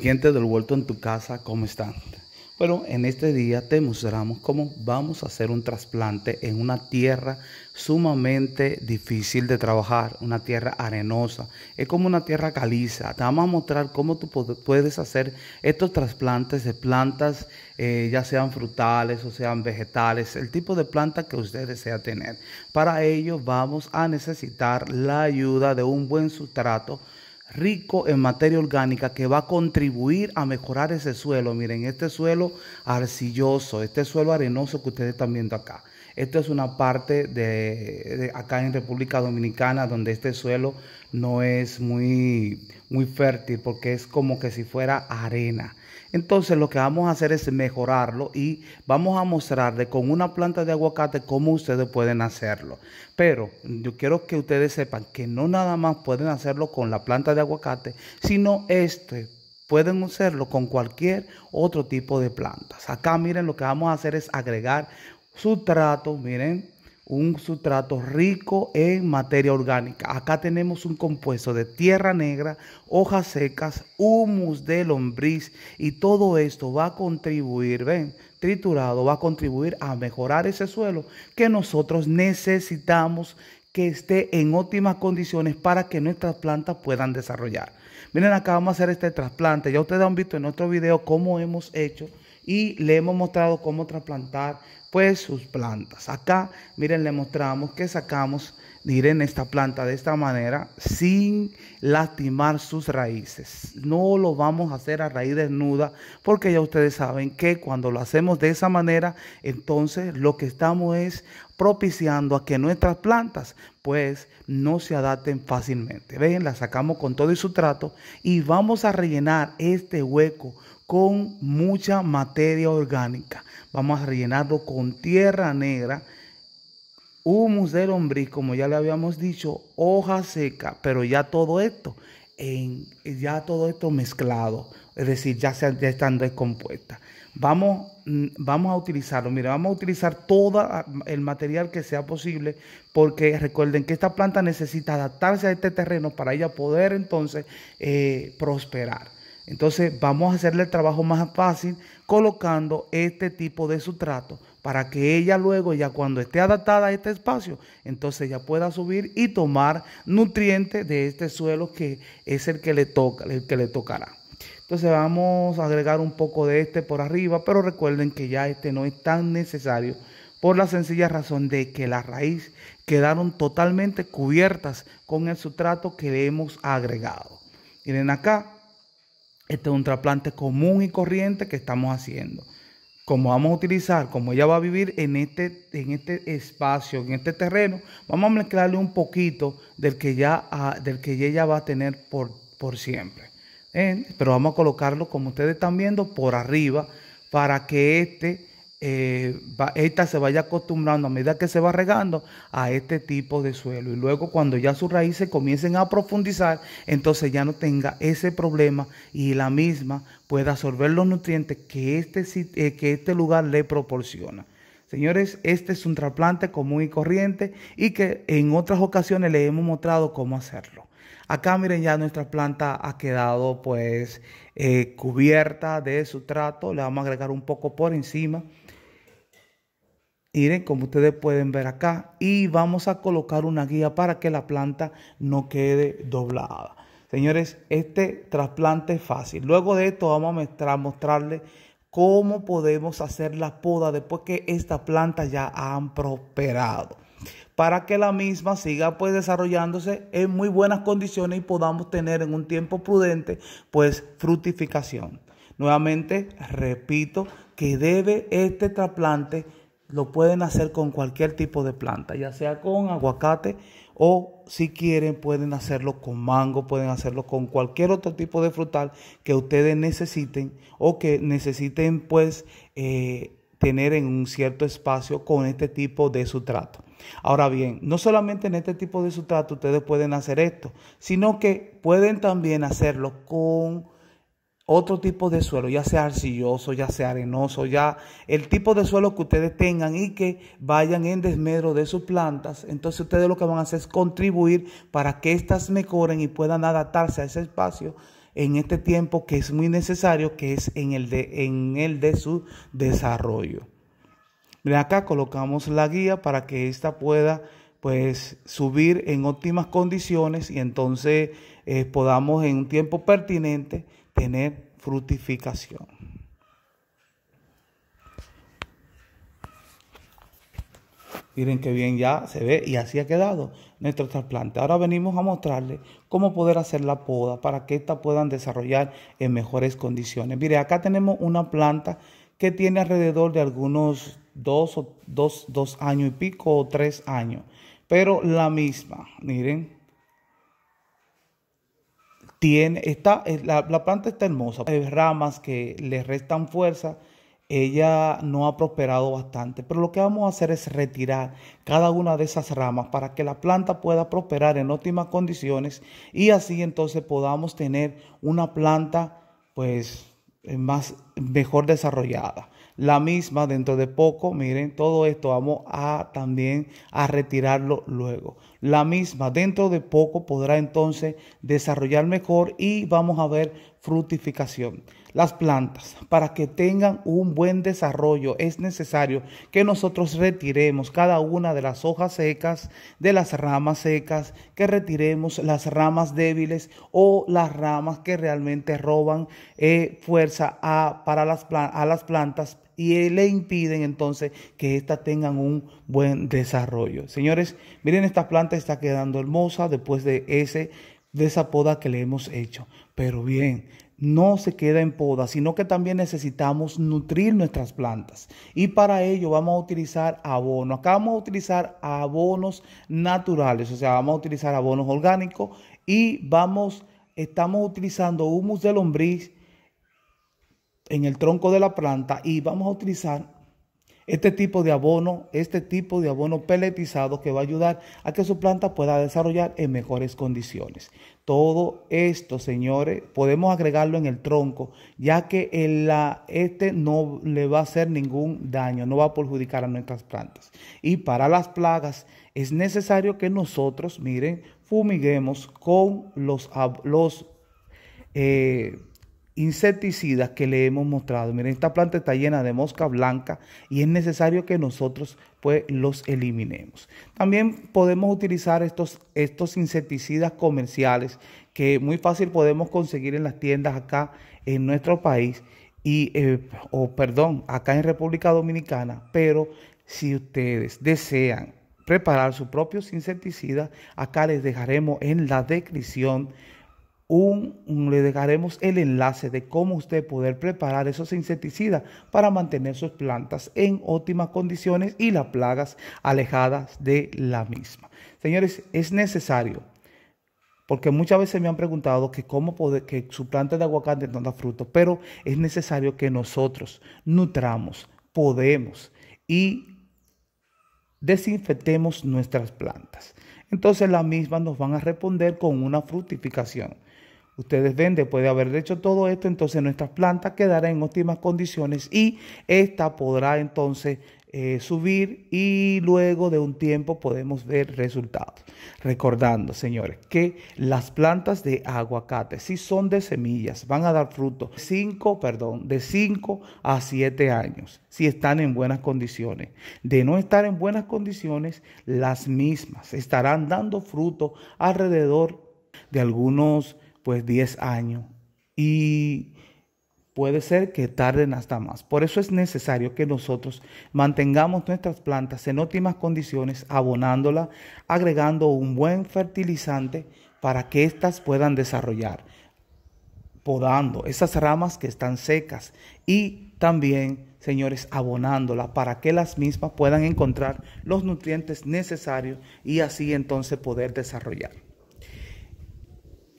Gente del vuelto en tu casa, ¿cómo están? Bueno, en este día te mostramos cómo vamos a hacer un trasplante en una tierra sumamente difícil de trabajar, una tierra arenosa, es como una tierra caliza. Te vamos a mostrar cómo tú puedes hacer estos trasplantes de plantas, eh, ya sean frutales o sean vegetales, el tipo de planta que usted desea tener. Para ello vamos a necesitar la ayuda de un buen sustrato rico en materia orgánica que va a contribuir a mejorar ese suelo. Miren, este suelo arcilloso, este suelo arenoso que ustedes están viendo acá. Esto es una parte de, acá en República Dominicana donde este suelo no es muy, muy fértil porque es como que si fuera arena. Entonces lo que vamos a hacer es mejorarlo y vamos a mostrarle con una planta de aguacate cómo ustedes pueden hacerlo. Pero yo quiero que ustedes sepan que no nada más pueden hacerlo con la planta de aguacate, sino este pueden hacerlo con cualquier otro tipo de plantas. Acá miren lo que vamos a hacer es agregar sustrato, miren, un sustrato rico en materia orgánica. Acá tenemos un compuesto de tierra negra, hojas secas, humus de lombriz y todo esto va a contribuir, ven, triturado, va a contribuir a mejorar ese suelo que nosotros necesitamos que esté en óptimas condiciones para que nuestras plantas puedan desarrollar. Miren, acá vamos a hacer este trasplante. Ya ustedes han visto en otro video cómo hemos hecho y le hemos mostrado cómo trasplantar pues sus plantas. Acá, miren, le mostramos que sacamos, miren, esta planta de esta manera sin lastimar sus raíces. No lo vamos a hacer a raíz desnuda porque ya ustedes saben que cuando lo hacemos de esa manera, entonces lo que estamos es propiciando a que nuestras plantas pues no se adapten fácilmente. Ven, la sacamos con todo y su trato y vamos a rellenar este hueco con mucha materia orgánica. Vamos a rellenarlo con tierra negra, humus de lombriz, como ya le habíamos dicho, hoja seca, pero ya todo esto, en, ya todo esto mezclado, es decir, ya, se, ya están descompuestas. Vamos, mm, vamos a utilizarlo, mire, vamos a utilizar todo ah, el material que sea posible, porque recuerden que esta planta necesita adaptarse a este terreno para ella poder entonces eh, prosperar. Entonces vamos a hacerle el trabajo más fácil colocando este tipo de sustrato para que ella luego, ya cuando esté adaptada a este espacio, entonces ya pueda subir y tomar nutrientes de este suelo que es el que le toca, el que le tocará. Entonces vamos a agregar un poco de este por arriba, pero recuerden que ya este no es tan necesario por la sencilla razón de que las raíces quedaron totalmente cubiertas con el sustrato que le hemos agregado. Miren acá, este es un trasplante común y corriente que estamos haciendo. Como vamos a utilizar, como ella va a vivir en este, en este espacio, en este terreno, vamos a mezclarle un poquito del que, ya, ah, del que ella va a tener por, por siempre. ¿Eh? Pero vamos a colocarlo, como ustedes están viendo, por arriba para que este eh, esta se vaya acostumbrando a medida que se va regando a este tipo de suelo. Y luego cuando ya sus raíces comiencen a profundizar, entonces ya no tenga ese problema y la misma pueda absorber los nutrientes que este, eh, que este lugar le proporciona. Señores, este es un trasplante común y corriente y que en otras ocasiones le hemos mostrado cómo hacerlo. Acá miren ya nuestra planta ha quedado pues eh, cubierta de sustrato, le vamos a agregar un poco por encima Miren, como ustedes pueden ver acá, y vamos a colocar una guía para que la planta no quede doblada. Señores, este trasplante es fácil. Luego de esto vamos a mostrarles cómo podemos hacer la poda después que esta planta ya ha prosperado para que la misma siga pues desarrollándose en muy buenas condiciones y podamos tener en un tiempo prudente pues fructificación. Nuevamente repito que debe este trasplante lo pueden hacer con cualquier tipo de planta, ya sea con aguacate o si quieren pueden hacerlo con mango, pueden hacerlo con cualquier otro tipo de frutal que ustedes necesiten o que necesiten pues eh, tener en un cierto espacio con este tipo de sustrato. Ahora bien, no solamente en este tipo de sustrato ustedes pueden hacer esto, sino que pueden también hacerlo con otro tipo de suelo, ya sea arcilloso, ya sea arenoso, ya el tipo de suelo que ustedes tengan y que vayan en desmedro de sus plantas, entonces ustedes lo que van a hacer es contribuir para que éstas mejoren y puedan adaptarse a ese espacio en este tiempo que es muy necesario, que es en el de, en el de su desarrollo. miren acá colocamos la guía para que ésta pueda pues subir en óptimas condiciones y entonces eh, podamos en un tiempo pertinente tener frutificación. Miren qué bien ya se ve y así ha quedado nuestro trasplante. Ahora venimos a mostrarles cómo poder hacer la poda para que ésta puedan desarrollar en mejores condiciones. Mire, acá tenemos una planta que tiene alrededor de algunos dos, dos, dos años y pico o tres años, pero la misma, miren, la, planta está hermosa, hay ramas que le restan fuerza, ella no ha prosperado bastante, pero lo que vamos a hacer es retirar cada una de esas ramas para que la planta pueda prosperar en óptimas condiciones y así entonces podamos tener una planta pues más mejor desarrollada la misma dentro de poco. Miren, todo esto vamos a también a retirarlo luego. La misma dentro de poco podrá entonces desarrollar mejor y vamos a ver fructificación Las plantas, para que tengan un buen desarrollo, es necesario que nosotros retiremos cada una de las hojas secas, de las ramas secas, que retiremos las ramas débiles o las ramas que realmente roban eh, fuerza a, para las, a las plantas y le impiden entonces que éstas tengan un buen desarrollo. Señores, miren, esta planta está quedando hermosa después de, ese, de esa poda que le hemos hecho. Pero bien, no se queda en poda, sino que también necesitamos nutrir nuestras plantas. Y para ello vamos a utilizar abono. Acá vamos a utilizar abonos naturales, o sea, vamos a utilizar abonos orgánicos y vamos, estamos utilizando humus de lombriz en el tronco de la planta y vamos a utilizar este tipo de abono, este tipo de abono peletizado que va a ayudar a que su planta pueda desarrollar en mejores condiciones. Todo esto, señores, podemos agregarlo en el tronco, ya que la, este no le va a hacer ningún daño, no va a perjudicar a nuestras plantas. Y para las plagas es necesario que nosotros, miren, fumiguemos con los, los eh, insecticidas que le hemos mostrado. Miren, esta planta está llena de mosca blanca y es necesario que nosotros pues los eliminemos. También podemos utilizar estos, estos insecticidas comerciales que muy fácil podemos conseguir en las tiendas acá en nuestro país y, eh, o perdón, acá en República Dominicana, pero si ustedes desean preparar sus propios insecticidas, acá les dejaremos en la descripción un, le dejaremos el enlace de cómo usted poder preparar esos insecticidas para mantener sus plantas en óptimas condiciones y las plagas alejadas de la misma. Señores, es necesario, porque muchas veces me han preguntado que cómo poder, que su planta de aguacate no da fruto, pero es necesario que nosotros nutramos, podemos y desinfectemos nuestras plantas. Entonces las mismas nos van a responder con una fructificación. Ustedes ven, después de haber hecho todo esto, entonces nuestras plantas quedarán en óptimas condiciones y esta podrá entonces eh, subir y luego de un tiempo podemos ver resultados. Recordando, señores, que las plantas de aguacate, si son de semillas, van a dar fruto 5, perdón, de 5 a 7 años, si están en buenas condiciones. De no estar en buenas condiciones, las mismas estarán dando fruto alrededor de algunos pues 10 años y puede ser que tarden hasta más. Por eso es necesario que nosotros mantengamos nuestras plantas en óptimas condiciones, abonándolas, agregando un buen fertilizante para que éstas puedan desarrollar, podando esas ramas que están secas y también, señores, abonándolas para que las mismas puedan encontrar los nutrientes necesarios y así entonces poder desarrollar.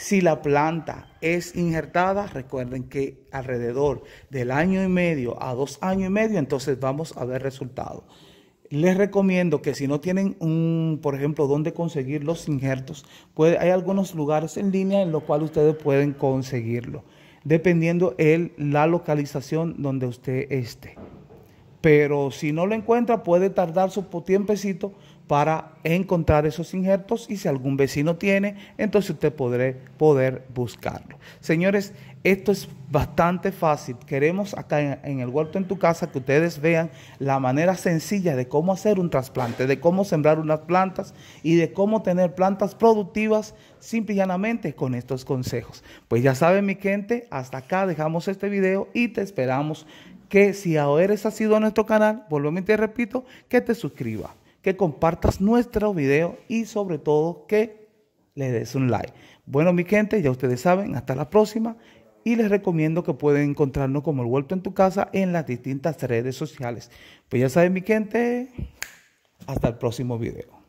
Si la planta es injertada, recuerden que alrededor del año y medio a dos años y medio, entonces vamos a ver resultados. Les recomiendo que si no tienen un, por ejemplo, dónde conseguir los injertos, hay algunos lugares en línea en los cuales ustedes pueden conseguirlo, dependiendo el, la localización donde usted esté. Pero si no lo encuentra, puede tardar su tiempecito para encontrar esos injertos y si algún vecino tiene, entonces usted podrá poder buscarlo. Señores, esto es bastante fácil. Queremos acá en, el huerto en tu casa que ustedes vean la manera sencilla de cómo hacer un trasplante, de cómo sembrar unas plantas y de cómo tener plantas productivas simple y llanamente con estos consejos. Pues ya saben mi gente, hasta acá dejamos este video y te esperamos que si ahora eres sido a nuestro canal, vuelvo y te repito, que te suscribas que compartas nuestro video y sobre todo que le des un like. Bueno, mi gente, ya ustedes saben, hasta la próxima y les recomiendo que pueden encontrarnos como el vuelto en tu casa en las distintas redes sociales. Pues ya saben, mi gente, hasta el próximo video.